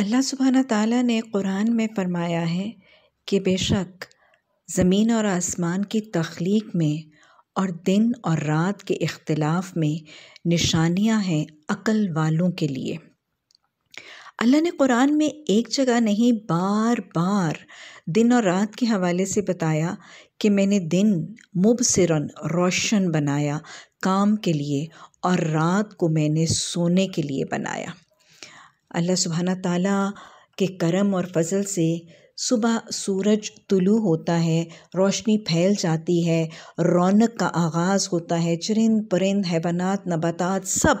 अल्लाह सुबहाना ताला ने कुरान में फ़रमाया है कि बेशक ज़मीन और आसमान की तख्लीक में और दिन और रात के अख्तिलाफ़ में निशानियां हैं अकल वालों के लिए अल्लाह ने कुरान में एक जगह नहीं बार बार दिन और रात के हवाले से बताया कि मैंने दिन मुबसरन रोशन बनाया काम के लिए और रात को मैंने सोने के लिए बनाया अल्लाह सुबहाना ताला के करम और फ़ज़ल से सुबह सूरज तुलू होता है रोशनी फैल जाती है रौनक का आगाज़ होता है चरिंद परिंद हैवानात नबातात सब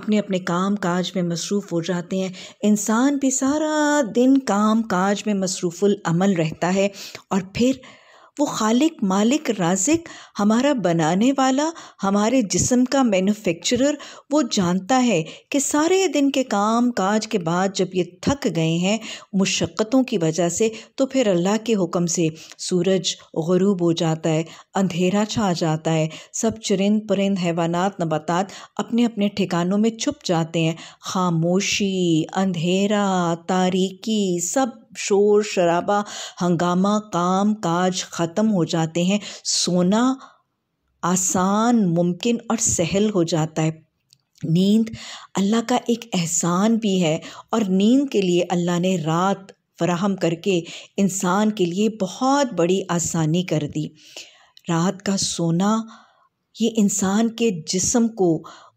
अपने अपने काम काज में मसरूफ़ हो जाते हैं इंसान भी सारा दिन काम काज में मसरूफ़ुल अमल रहता है और फिर वो खालिक मालिक राजिक हमारा बनाने वाला हमारे जिसम का मैन्युफैक्चरर वो जानता है कि सारे दिन के काम काज के बाद जब ये थक गए हैं मुशक्क़तों की वजह से तो फिर अल्लाह के हुक्म से सूरज गरूब हो जाता है अंधेरा छा जाता है सब चरिंद परिंद हैवानात नबातात अपने अपने ठिकानों में छुप जाते हैं खामोशी अंधेरा तारीकी सब शोर शराबा हंगामा काम काज ख़त्म हो जाते हैं सोना आसान मुमकिन और सहल हो जाता है नींद अल्लाह का एक एहसान भी है और नींद के लिए अल्लाह ने रात फराहम करके इंसान के लिए बहुत बड़ी आसानी कर दी रात का सोना ये इंसान के जिस्म को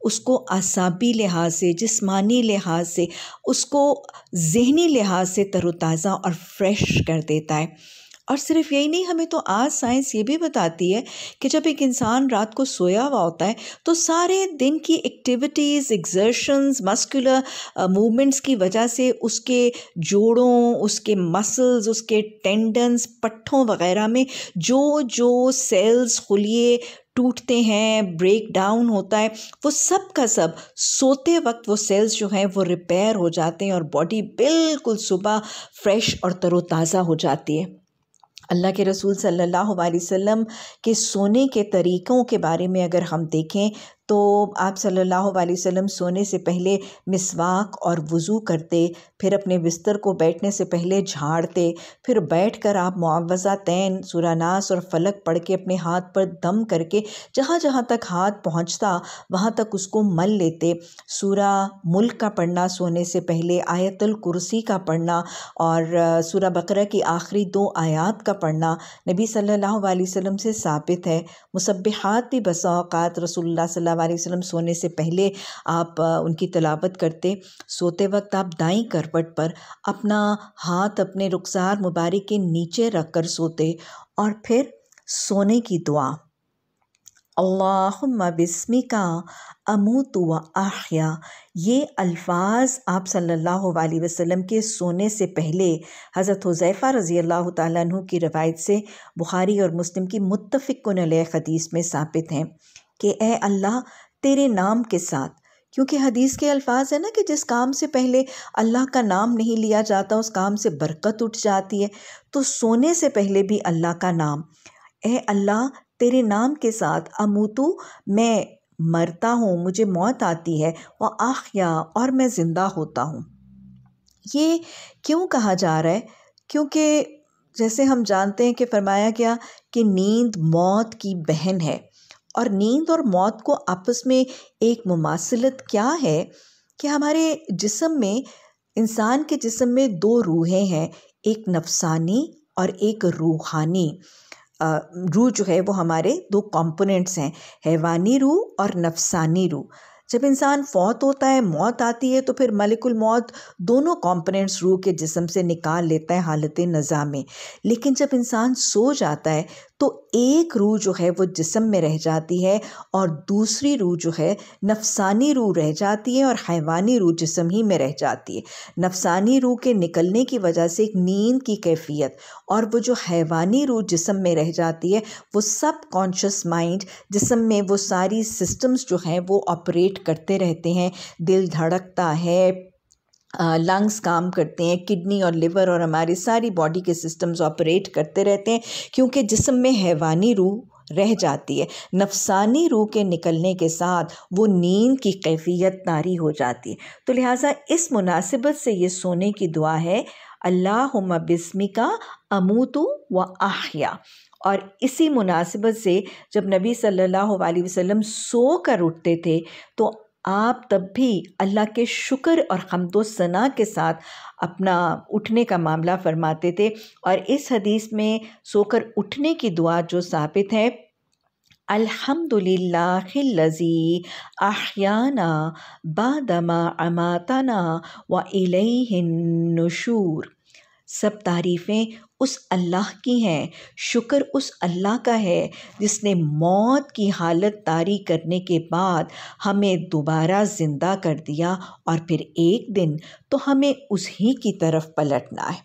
उसको असाबी लिहाज से जिस्मानी लिहाज से उसको जहनी लिहाज से तरोताज़ा और फ्रेश कर देता है और सिर्फ यही नहीं हमें तो आज साइंस ये भी बताती है कि जब एक इंसान रात को सोया हुआ होता है तो सारे दिन की एक्टिविटीज़ एग्जर्शंस मस्कुलर मूवमेंट्स की वजह से उसके जोड़ों उसके मसल्स उसके टेंडन्स पट्ठों वगैरह में जो जो सेल्स खुलिए टूटते हैं ब्रेक डाउन होता है वो सब का सब सोते वक्त वो सेल्स जो हैं वो रिपेयर हो जाते हैं और बॉडी बिल्कुल सुबह फ्रेश और तरोताज़ा हो जाती है अल्लाह के रसूल सल्लल्लाहु अलैहि वसल्लम के सोने के तरीक़ों के बारे में अगर हम देखें तो आप सल्लल्लाहु अलैहि वसल्लम सोने से पहले मिसवाक और वज़ू करते फिर अपने बिस्तर को बैठने से पहले झाड़ते फिर बैठ कर आप मुआवज़ा तैन सुरानास और फलक पढ़ के अपने हाथ पर दम करके जहाँ जहाँ तक हाथ पहुँचता वहाँ तक उसको मल लेते सूरा मुल्क का पढ़ना सोने से पहले आयतल कुर्सी का पढ़ना और सूरा बकरा की आखिरी दो आयात का पढ़ना नबी सल्लल्लाहु अलैहि वसल्लम से साबित है मुसबहात भी बसाओक़ात रसोल्ला वसल्लम सोने से पहले आप उनकी तलावत करते सोते वक्त आप दाई करपट पर अपना हाथ अपने रुखसार मुबारक के नीचे रख कर सोते और फिर सोने की दुआ अल्लाहुम्मा बिस्मिका अमूत व आहिया ये अल्फाज आप सल्लल्लाहु अलैहि वसल्लम के सोने से पहले हज़रत हुज़ैफ़ा रज़ी अल्लाह तु की रवायत से बुखारी और मुस्लिम की मुतफ़िकन खदीस में साबित हैं कि ए अल्लाह तेरे नाम के साथ क्योंकि हदीस के अल्फाज है ना कि जिस काम से पहले अल्लाह का नाम नहीं लिया जाता उस काम से बरकत उठ जाती है तो सोने से पहले भी अल्लाह का नाम ए अल्लाह तेरे नाम के साथ अमूतू मैं मरता हूँ मुझे मौत आती है वह आखिया और मैं ज़िंदा होता हूँ ये क्यों कहा जा रहा है क्योंकि जैसे हम जानते हैं कि फरमाया गया कि नींद मौत की बहन है और नींद और मौत को आपस में एक मुमासलत क्या है कि हमारे जिसम में इंसान के जिसम में दो रूहें हैं एक नफसानी और एक रूहानी रूह जो है वो हमारे दो कंपोनेंट्स हैं हैवानी रूह और नफसानी रूह जब इंसान फौत होता है मौत आती है तो फिर मलिकुल मौत दोनों कंपोनेंट्स रूह के जिसम से निकाल लेता है हालत नज़ा में लेकिन जब इंसान सो जाता है तो एक रूह जो है वो जिसम में रह जाती है और दूसरी रूह जो है नफसानी रूह रह जाती है और हैवानी रूह जिसम ही में रह जाती है नफसानी रूह के निकलने की वजह से एक नींद की कैफियत और वो जो हैवानी रूह जिसम में रह जाती है वो सब कॉन्शियस माइंड जिसम में वो सारी सिस्टम्स जो हैं वो ऑपरेट बीट करते रहते हैं दिल धड़कता है लंग्स काम करते हैं किडनी और लिवर और हमारी सारी बॉडी के सिस्टम्स ऑपरेट करते रहते हैं क्योंकि जिसम में हैवानी रूह रह जाती है नफसानी रूह के निकलने के साथ वो नींद की कैफियत नारी हो जाती है तो लिहाजा इस मुनासिबत से ये सोने की दुआ है अल्लाह बिस्मिका अमूतु व आहिया और इसी मुनासिबत से जब नबी सल्लल्लाहु अलैहि वसल्लम सो कर उठते थे तो आप तब भी अल्लाह के शुक्र और हमदोसना के साथ अपना उठने का मामला फरमाते थे और इस हदीस में सोकर उठने की दुआ जो साबित है अलहमदिल्लाजी आहियाना बदमा अमाताना व इलैहिन्नुशूर सब तारीफ़ें उस अल्लाह की हैं शुक्र उस अल्लाह का है जिसने मौत की हालत तारी करने के बाद हमें दोबारा ज़िंदा कर दिया और फिर एक दिन तो हमें उसी की तरफ पलटना है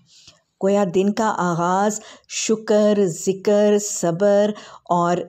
कोया दिन का आगाज़ शुक्र ज़िक्र सब्र और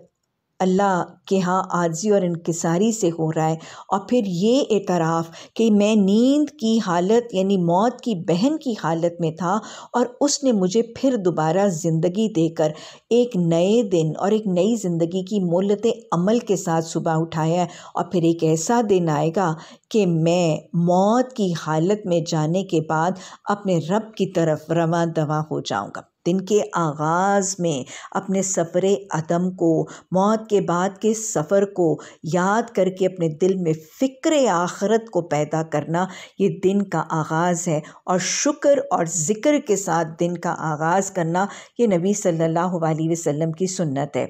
अल्लाह के यहाँ आर्जी और इनकसारी से हो रहा है और फिर ये एतराफ़ कि मैं नींद की हालत यानी मौत की बहन की हालत में था और उसने मुझे फिर दोबारा ज़िंदगी देकर एक नए दिन और एक नई ज़िंदगी की मोलत अमल के साथ सुबह उठाया है और फिर एक ऐसा दिन आएगा कि मैं मौत की हालत में जाने के बाद अपने रब की तरफ रवा दवा हो जाऊँगा दिन के आगाज़ में अपने सफ़र अदम को मौत के बाद के सफ़र को याद करके अपने दिल में फ़िक्र आख़रत को पैदा करना ये दिन का आगाज़ है और शुक्र और ज़िक्र के साथ दिन का आगाज़ करना ये नबी सल्लल्लाहु अलैहि वसल्लम की सुन्नत है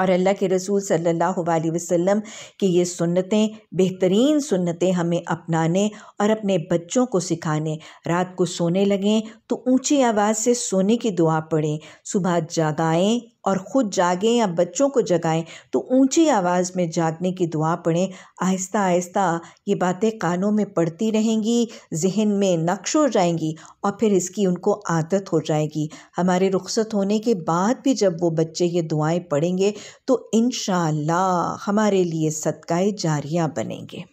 और अल्लाह के रसूल सल्लल्लाहु अलैहि वसल्लम की ये सुन्नतें बेहतरीन सुन्नतें हमें अपनाने और अपने बच्चों को सिखाने रात को सोने लगें तो ऊंची आवाज़ से सोने की दुआ पढ़ें सुबह जागाएं और ख़ुद जागें या बच्चों को जगाएँ तो ऊँची आवाज़ में जागने की दुआ पढ़ें आहिस्ता आहिस्ता ये बातें कानों में पड़ती रहेंगी ज़हन में नक्श हो जाएंगी और फिर इसकी उनको आदत हो जाएगी हमारे रुखसत होने के बाद भी जब वो बच्चे ये दुआएं पढ़ेंगे तो इन हमारे लिए सदकाए जारियाँ बनेंगे